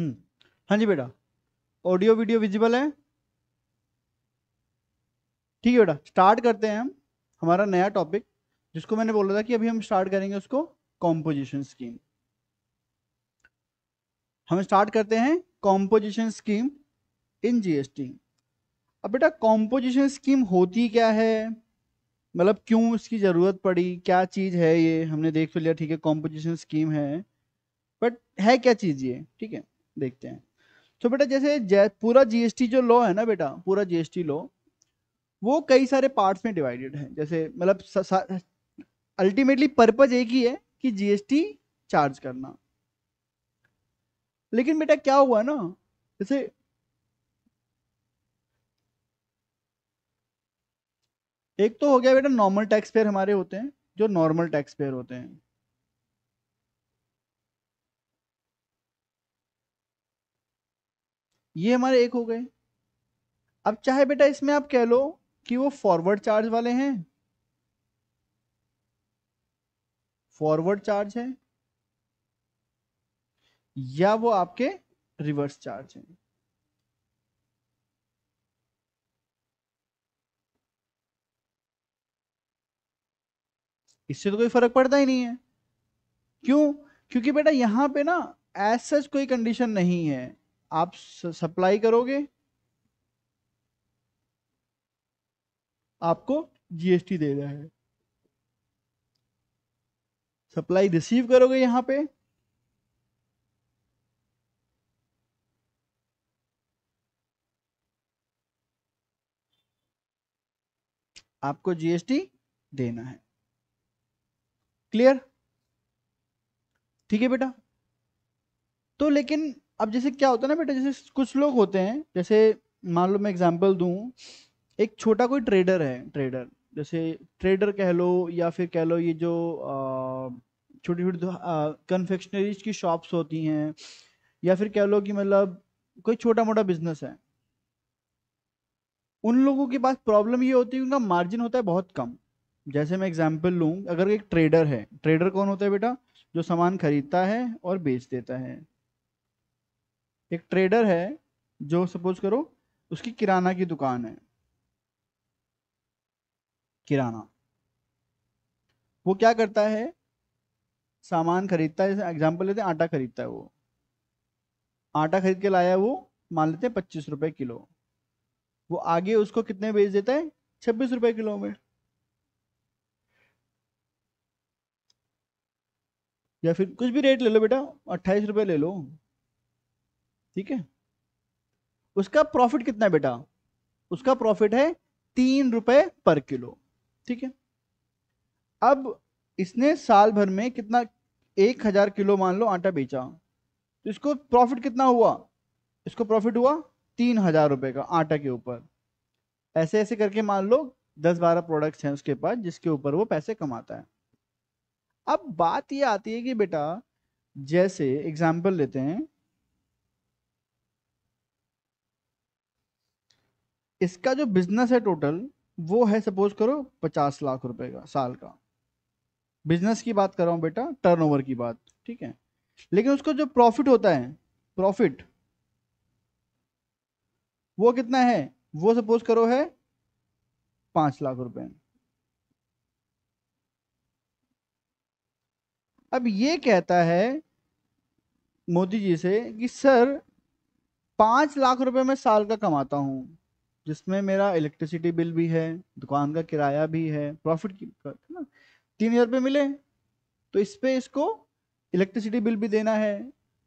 हम्म। हाँ जी बेटा audio video visible है ठीक है बेटा स्टार्ट करते हैं हम हमारा नया टॉपिक जिसको मैंने बोला था कि अभी हम स्टार्ट करेंगे उसको कॉम्पोजिशन स्कीम हम स्टार्ट करते हैं कॉम्पोजिशन स्कीम इन जीएसटी अब बेटा कॉम्पोजिशन स्कीम होती क्या है मतलब क्यों इसकी ज़रूरत पड़ी क्या चीज़ है ये हमने देख तो लिया ठीक है कॉम्पोजिशन स्कीम है बट है क्या चीज़ ये ठीक है देखते हैं तो बेटा जैसे पूरा जीएसटी जो लॉ है ना बेटा पूरा जीएसटी लॉ वो कई सारे पार्ट्स में डिवाइडेड है जैसे मतलब अल्टीमेटली पर्पज एक ही है कि जीएसटी चार्ज करना लेकिन बेटा क्या हुआ ना जैसे एक तो हो गया बेटा नॉर्मल टैक्स पेयर हमारे होते हैं जो नॉर्मल टैक्स पेयर होते हैं ये हमारे एक हो गए अब चाहे बेटा इसमें आप कह लो कि वो फॉरवर्ड चार्ज वाले हैं फॉरवर्ड चार्ज है या वो आपके रिवर्स चार्ज हैं इससे तो कोई फर्क पड़ता ही नहीं है क्यों क्योंकि बेटा यहां पे ना एज सच कोई कंडीशन नहीं है आप सप्लाई करोगे आपको जीएसटी देना है सप्लाई रिसीव करोगे यहां पे आपको जीएसटी देना है क्लियर ठीक है बेटा तो लेकिन अब जैसे क्या होता है ना बेटा जैसे कुछ लोग होते हैं जैसे मान लो मैं एग्जाम्पल दू एक छोटा कोई ट्रेडर है ट्रेडर जैसे ट्रेडर कह लो या फिर कह लो ये जो छोटी छोटी कन्फेक्शनरीज की शॉप्स होती हैं या फिर कह लो कि मतलब कोई छोटा मोटा बिजनेस है उन लोगों के पास प्रॉब्लम ये होती है उनका मार्जिन होता है बहुत कम जैसे मैं एग्जाम्पल लूँ अगर एक ट्रेडर है ट्रेडर कौन होता है बेटा जो सामान खरीदता है और बेच देता है एक ट्रेडर है जो सपोज करो उसकी किराना की दुकान है किराना वो क्या करता है सामान खरीदता है जैसे एग्जाम्पल लेते हैं आटा खरीदता है वो आटा खरीद के लाया वो मान लेते हैं पच्चीस रुपए किलो वो आगे उसको कितने बेच देता है छब्बीस रुपए किलो में या फिर कुछ भी रेट ले लो बेटा अट्ठाईस रुपए ले लो ठीक है उसका प्रॉफिट कितना है बेटा उसका प्रॉफिट है तीन रुपए पर किलो ठीक है अब इसने साल भर में कितना एक हजार किलो मान लो आटा बेचा तो इसको प्रॉफिट कितना हुआ इसको प्रॉफिट हुआ तीन हजार रुपए का आटा के ऊपर ऐसे ऐसे करके मान लो दस बारह प्रोडक्ट्स हैं उसके पास जिसके ऊपर वो पैसे कमाता है अब बात ये आती है कि बेटा जैसे एग्जाम्पल लेते हैं इसका जो बिजनेस है टोटल वो है सपोज करो पचास लाख रुपए का साल का बिजनेस की बात कर रहा हूँ बेटा टर्नओवर की बात ठीक है लेकिन उसका जो प्रॉफिट होता है प्रॉफिट वो कितना है वो सपोज करो है पांच लाख रुपए अब ये कहता है मोदी जी से कि सर पांच लाख रुपए में साल का कमाता हूं जिसमें मेरा इलेक्ट्रिसिटी बिल भी है दुकान का किराया भी है प्रॉफिट ना तीन हज़ार रुपये मिले तो इस पर इसको इलेक्ट्रिसिटी बिल भी देना है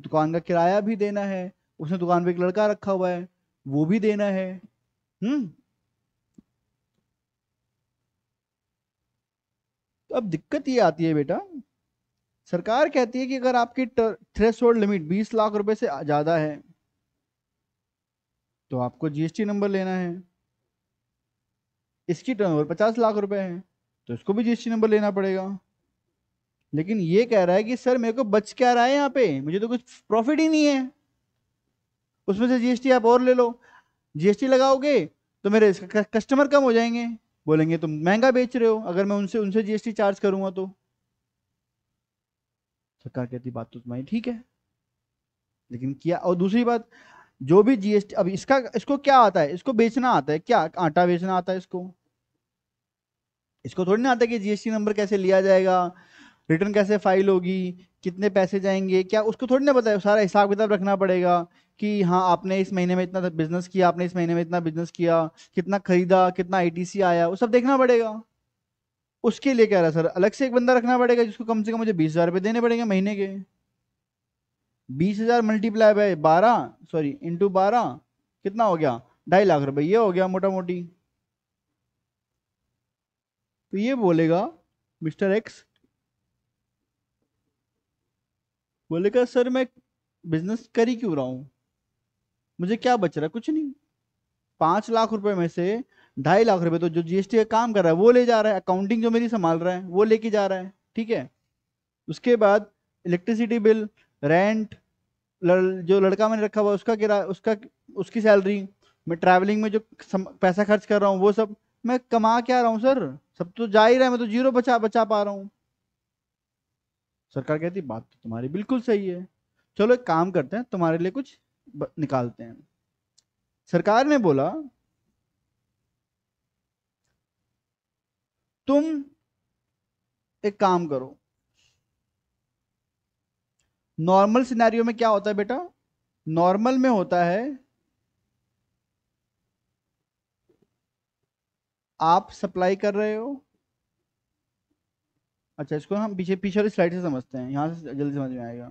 दुकान का किराया भी देना है उसने दुकान पे एक लड़का रखा हुआ है वो भी देना है हम्म तो अब दिक्कत ये आती है बेटा सरकार कहती है कि अगर आपकी थ्रेशोल्ड लिमिट 20 लाख रुपए से ज़्यादा है तो आपको जीएसटी नंबर लेना है इसकी टर्नओवर पचास लाख रुपए है तो इसको भी जीएसटी नंबर लेना पड़ेगा लेकिन ये कह रहा है कि सर मेरे को बच क्या रहा है यहाँ पे मुझे तो कुछ प्रॉफिट ही नहीं है उसमें से जीएसटी आप और ले लो जीएसटी लगाओगे तो मेरे कस्टमर कम हो जाएंगे बोलेंगे तुम महंगा बेच रहे हो अगर मैं उनसे उनसे जीएसटी चार्ज करूंगा तो सरकार कहती बात तो तुम्हारी ठीक है लेकिन किया और दूसरी बात जो भी जीएसटी अब इसका इसको क्या आता है इसको बेचना आता है क्या आटा बेचना आता है इसको इसको थोड़ी ना आता है कि जीएसटी नंबर कैसे लिया जाएगा रिटर्न कैसे फाइल होगी कितने पैसे जाएंगे क्या उसको थोड़ी ना पता है सारा हिसाब किताब रखना पड़ेगा कि हाँ आपने इस महीने में इतना बिजनेस किया आपने इस महीने में इतना बिजनेस किया कितना खरीदा कितना आईटीसी आया वो सब देखना पड़ेगा उसके लिए कह रहा सर अलग से एक बंदा रखना पड़ेगा जिसको कम से कम मुझे बीस हजार रुपये देने पड़ेंगे महीने के बीस हजार मल्टीप्लाई बाय बारह सॉरी इंटू बारह कितना हो गया ढाई लाख रुपए ये हो गया मोटा मोटी तो ये बोलेगा मिस्टर एक्स बोलेगा सर मैं बिजनेस कर ही क्यों रहा हूं मुझे क्या बच रहा है कुछ नहीं पांच लाख रुपए में से ढाई लाख रुपए तो जो जीएसटी का काम कर रहा है वो ले जा रहा है अकाउंटिंग जो मेरी संभाल रहा है वो लेके जा रहा है ठीक है उसके बाद इलेक्ट्रिसिटी बिल रेंट जो लड़का मैंने रखा हुआ उसका किराया उसका उसकी सैलरी मैं ट्रैवलिंग में जो सम, पैसा खर्च कर रहा हूँ वो सब मैं कमा क्या रहा हूँ सर सब तो जा ही रहा है मैं तो जीरो बचा बचा पा रहा हूँ सरकार कहती बात तो तुम्हारी बिल्कुल सही है चलो एक काम करते हैं तुम्हारे लिए कुछ निकालते हैं सरकार ने बोला तुम एक काम करो नॉर्मल सिनेरियो में क्या होता है बेटा नॉर्मल में होता है आप सप्लाई कर रहे हो अच्छा इसको हम पीछे पीछे वाली स्लाइड से समझते हैं यहाँ से जल्दी समझ में आएगा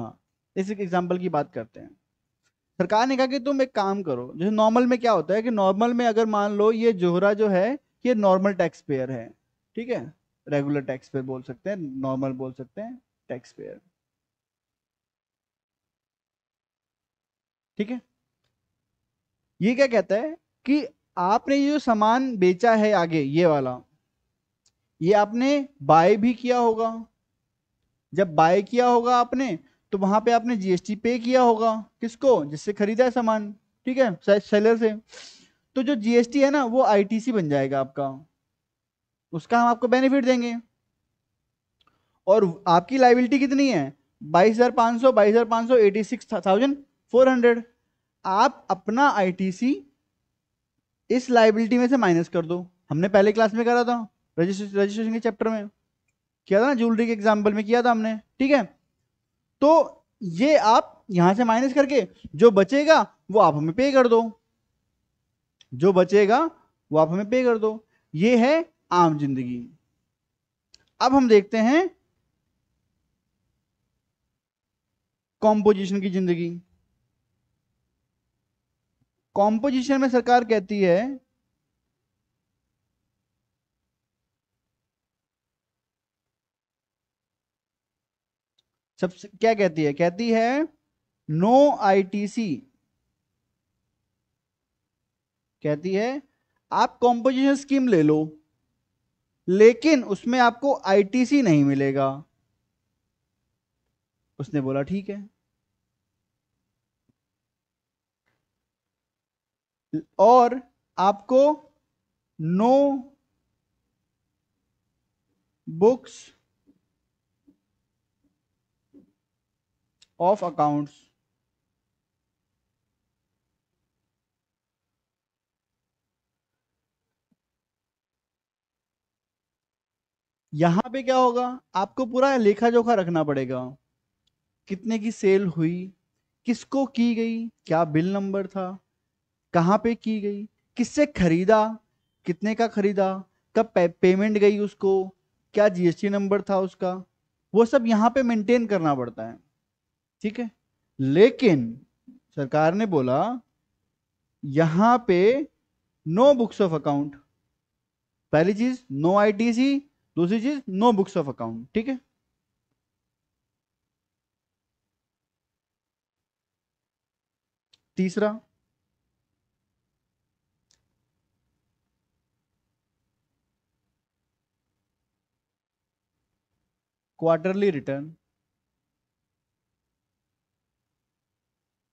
हाँ इस एग्जाम्पल की बात करते हैं सरकार ने कहा कि तुम एक काम करो जैसे नॉर्मल में क्या होता है कि नॉर्मल में अगर मान लो ये जोहरा जो है ये नॉर्मल टैक्स पेयर है ठीक है रेगुलर टैक्स पेयर बोल सकते हैं नॉर्मल बोल सकते हैं टैक्स पेयर ठीक है ये क्या कहता है कि आपने ये जो सामान बेचा है आगे ये वाला ये आपने बाय भी किया होगा जब बाय किया होगा आपने तो वहां पे आपने जीएसटी पे किया होगा किसको जिससे खरीदा है सामान ठीक है सेलर से तो जो जीएसटी है ना वो आईटीसी बन जाएगा आपका उसका हम आपको बेनिफिट देंगे और आपकी लाइबिलिटी कितनी है बाईस हजार पांच सौ बाईस हजार पांच सौ एटी सिक्स थाउजेंड 400 आप अपना आईटीसी इस लाइबिलिटी में से माइनस कर दो हमने पहले क्लास में करा था रजिस्ट्रेशन के चैप्टर में किया था ना ज्वेलरी के एग्जाम्पल में किया था हमने ठीक है तो ये आप यहां से माइनस करके जो बचेगा वो आप हमें पे कर दो जो बचेगा वो आप हमें पे कर दो ये है आम जिंदगी अब हम देखते हैं कॉम्पोजिशन की जिंदगी कॉम्पोजिशन में सरकार कहती है सबसे क्या कहती है कहती है नो आईटीसी कहती है आप कॉम्पोजिशन स्कीम ले लो लेकिन उसमें आपको आईटीसी नहीं मिलेगा उसने बोला ठीक है और आपको नो बुक्स ऑफ अकाउंट्स यहां पे क्या होगा आपको पूरा लेखा जोखा रखना पड़ेगा कितने की सेल हुई किसको की गई क्या बिल नंबर था कहाँ पे की गई किससे खरीदा कितने का खरीदा कब पे, पेमेंट गई उसको क्या जीएसटी नंबर था उसका वो सब यहाँ पे मेंटेन करना पड़ता है ठीक है लेकिन सरकार ने बोला यहाँ पे नो बुक्स ऑफ अकाउंट पहली चीज नो आईटीसी दूसरी चीज नो बुक्स ऑफ अकाउंट ठीक है तीसरा क्वार्टरली रिटर्न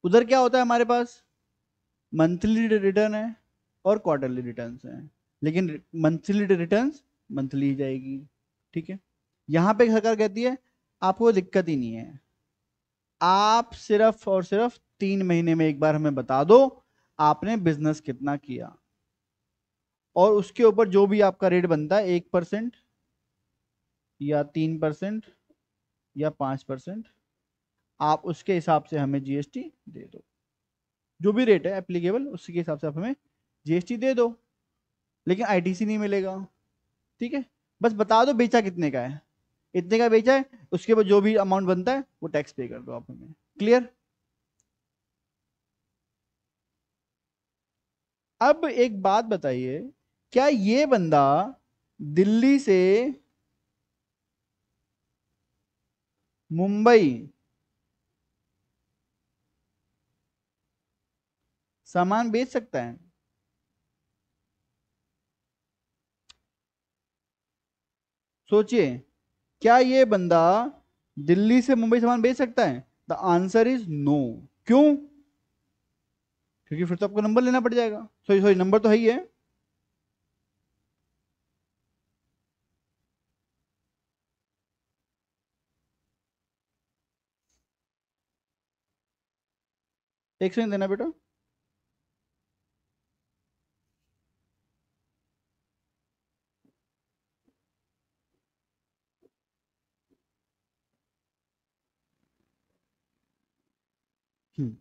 उधर क्या होता है हमारे पास मंथली रिटर्न है और क्वार्टरली रिटर्न है लेकिन मंथली रिटर्न मंथली ही जाएगी ठीक है यहां पे सरकार कहती है आपको दिक्कत ही नहीं है आप सिर्फ और सिर्फ तीन महीने में एक बार हमें बता दो आपने बिजनेस कितना किया और उसके ऊपर जो भी आपका रेट बनता है एक परसेंट या तीन परसेंट या पाँच परसेंट आप उसके हिसाब से हमें जीएसटी दे दो जो भी रेट है एप्लीकेबल उसके हिसाब से आप हमें जीएसटी दे दो लेकिन आईटीसी नहीं मिलेगा ठीक है बस बता दो बेचा कितने का है इतने का बेचा है उसके बाद जो भी अमाउंट बनता है वो टैक्स पे कर दो आप हमें क्लियर अब एक बात बताइए क्या ये बंदा दिल्ली से मुंबई सामान बेच सकता है सोचिए क्या ये बंदा दिल्ली से मुंबई सामान बेच सकता है द आंसर इज नो क्यों क्योंकि फिर तो आपको नंबर लेना पड़ जाएगा सॉरी सॉरी नंबर तो है ही है एक सेकंड देना बेटा हम्म।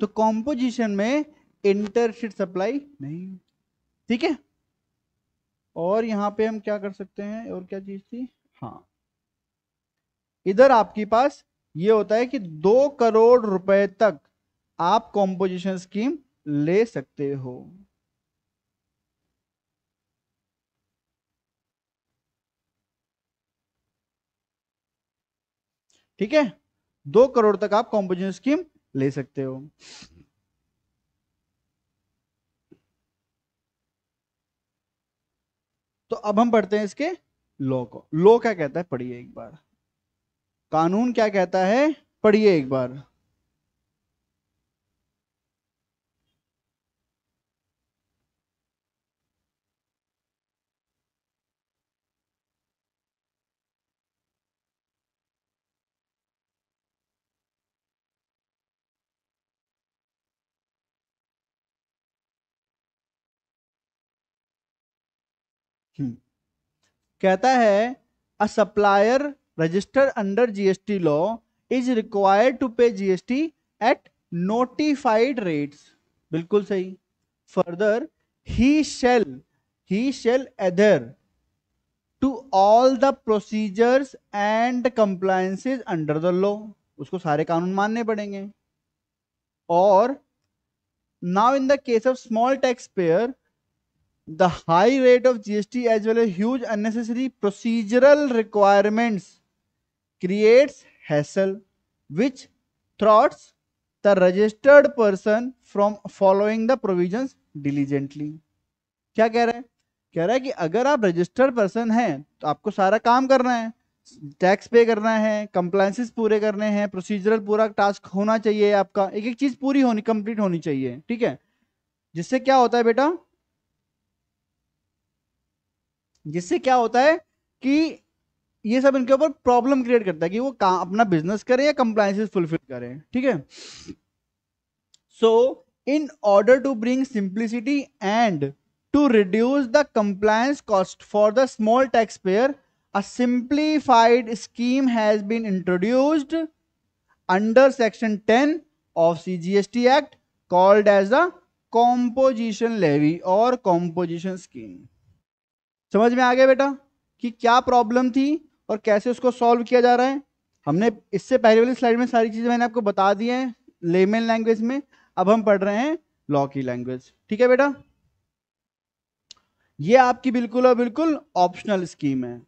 तो कॉम्पोजिशन में इंटरशीट सप्लाई नहीं ठीक है और यहां पे हम क्या कर सकते हैं और क्या चीज थी हाँ इधर आपके पास ये होता है कि दो करोड़ रुपए तक आप कॉम्पोजिशन स्कीम ले सकते हो ठीक है दो करोड़ तक आप कॉम्पोजिशन स्कीम ले सकते हो तो अब हम पढ़ते हैं इसके लॉ को लॉ क्या कहता है पढ़िए एक बार कानून क्या कहता है पढ़िए एक बार हम्म। कहता है a supplier registered under GST law is required to pay GST at notified rates. बिल्कुल सही further he shall he shall adhere to all the procedures and compliances under the law उसको सारे कानून मानने पड़ेंगे और now in the case of small taxpayer the high rate of gst as well as huge unnecessary procedural requirements creates hassle which thwarts the registered person from following the provisions diligently क्या कह रहा है कह रहा है कि अगर आप रजिस्टर्ड पर्सन हैं तो आपको सारा काम करना है टैक्स पे करना है कंप्लाइंसेस पूरे करने हैं प्रोसीजरल पूरा टास्क होना चाहिए आपका एक एक चीज पूरी होनी कंप्लीट होनी चाहिए ठीक है जिससे क्या होता है बेटा जिससे क्या होता है कि ये सब इनके ऊपर प्रॉब्लम क्रिएट करता है कि वो काम अपना बिजनेस करें या कंप्लाइंसेस फुलफिल करें ठीक है so in order to bring simplicity and to reduce the compliance cost for the small taxpayer a simplified scheme has been introduced under section 10 of CGST act called as a composition levy और composition scheme समझ में आ गया बेटा कि क्या problem थी और कैसे उसको सॉल्व किया जा रहा है हमने इससे पहले वाली स्लाइड में सारी चीज़ें मैंने आपको बता दी हैं लेमेन लैंग्वेज में अब हम पढ़ रहे हैं लॉ की लैंग्वेज ठीक है बेटा ये आपकी बिल्कुल और बिल्कुल ऑप्शनल स्कीम है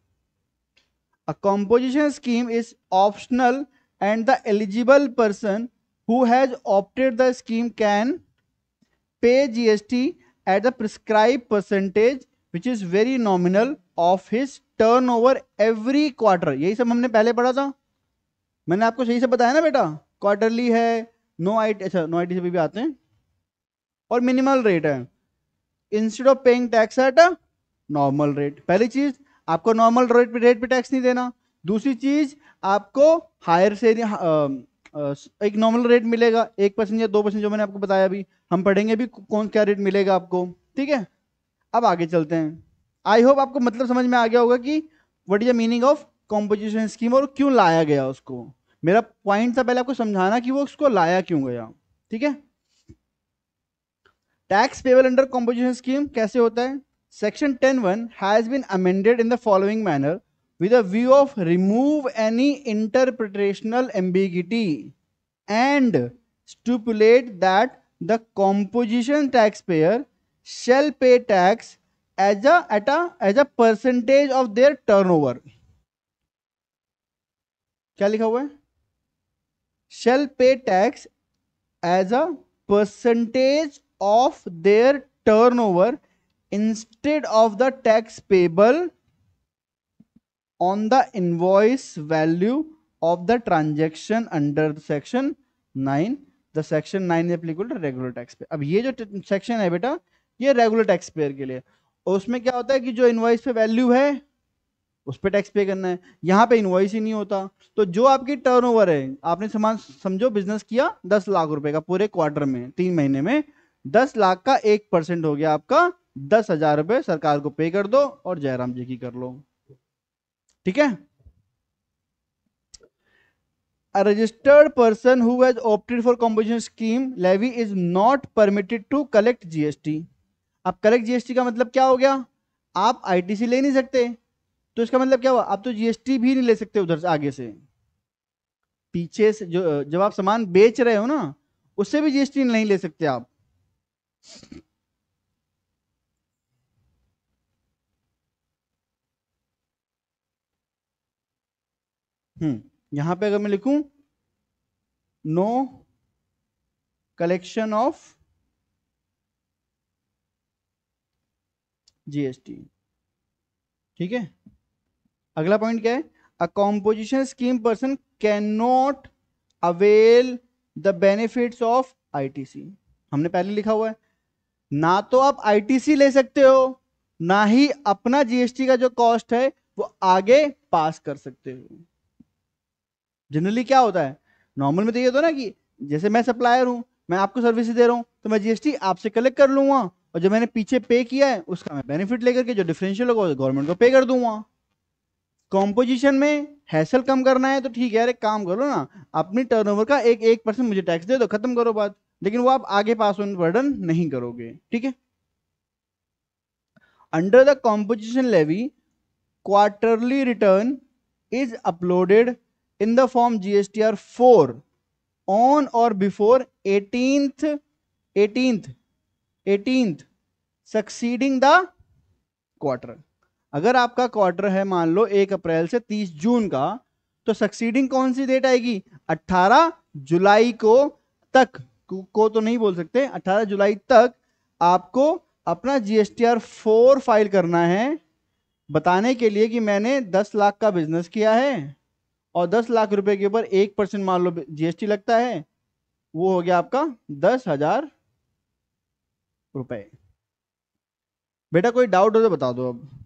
a composition scheme is optional and the eligible person who has opted the scheme can pay GST at the prescribe percentage which is very nominal of his turnover every quarter यही सब हमने पहले पढ़ा था मैंने आपको सही से बताया ना बेटा क्वार्टरली है नो आई अच्छा नो आई टी से भी आते हैं और मिनिमल रेट है instead of paying tax at a normal rate पहली चीज आपको नॉर्मल रेट पे रेट पे टैक्स नहीं देना दूसरी चीज आपको हायर से आ, आ, एक नॉर्मल रेट मिलेगा एक परसेंट या दो परसेंट जो मैंने आपको बताया अभी हम पढ़ेंगे भी कौन क्या रेट मिलेगा आपको ठीक है अब आगे चलते हैं आई होप आपको मतलब समझ में आ गया होगा कि what is the meaning of composition scheme और क्यों लाया गया उसको मेरा पॉइंट था पहले आपको समझाना कि वो उसको लाया क्यों गया ठीक है tax payable under composition scheme कैसे होता है section ten one has been amended in the following manner a view of remove any interpretational ambiguity and stipulate that the composition taxpayer shall pay tax as at at a as a percentage of their turnover क्या लिखा हुआ है shall pay tax as a percentage of their turnover instead of the tax payable on the invoice value of the transaction under section nine the section nine applicable to regular tax pay अब ये जो section है बेटा ये regular tax payer के लिए और उसमें क्या होता है कि जो इन्वाइस पे वैल्यू है उस पर टैक्स पे करना है यहाँ पे इन्वाइस ही नहीं होता तो जो आपकी टर्नओवर है आपने समान समझो बिजनेस किया दस लाख रुपए का पूरे क्वार्टर में तीन महीने में दस लाख का एक परसेंट हो गया आपका दस हजार रुपये सरकार को पे कर दो और जयराम जी की कर लो ठीक है A registered person who has opted for compensation scheme levy is not permitted to collect GST. अब कलेक्ट जीएसटी का मतलब क्या हो गया आप आईटीसी ले नहीं सकते तो इसका मतलब क्या हुआ आप तो जीएसटी भी नहीं ले सकते उधर से आगे से पीछे से जो जब आप सामान बेच रहे हो ना उससे भी जीएसटी नहीं ले सकते आप हम्म यहां पे अगर मैं लिखूं नो कलेक्शन ऑफ जीएसटी ठीक है अगला पॉइंट क्या है a composition scheme person can not avail the benefits of ITC हमने पहले लिखा हुआ है ना तो आप आईटीसी ले सकते हो ना ही अपना जीएसटी का जो कॉस्ट है वो आगे पास कर सकते हो जनरली क्या होता है नॉर्मल में तो ये होता है ना कि जैसे मैं सप्लायर हूं मैं आपको सर्विस दे रहा हूं तो मैं जीएसटी आपसे कलेक्ट कर लूंगा और जो मैंने पीछे पे किया है उसका मैं बेनिफिट लेकर के जो डिफरेंशियल होगा गवर्नमेंट को पे कर दूंगा कॉम्पोजिशन में हैसल कम करना है तो ठीक है यार एक काम करो ना अपनी टर्नओवर का एक एक परसेंट मुझे टैक्स दे दो खत्म करो बात लेकिन वो आप आगे पास ऑन वर्डन नहीं करोगे ठीक है under the composition levy quarterly return is uploaded in the form GSTR four on or before eighteen eighteen eighteenth succeeding the quarter अगर आपका क्वार्टर है मान लो एक अप्रैल से तीस जून का तो सक्सीडिंग कौन सी डेट आएगी अट्ठारह जुलाई को तक को तो नहीं बोल सकते अट्ठारह जुलाई तक आपको अपना जीएसटीआर फोर फाइल करना है बताने के लिए कि मैंने दस लाख का बिजनेस किया है और दस लाख रुपए के ऊपर एक परसेंट मान लो जीएसटी लगता है वो हो गया आपका दस हजार रुपए बेटा कोई डाउट हो तो बता दो अब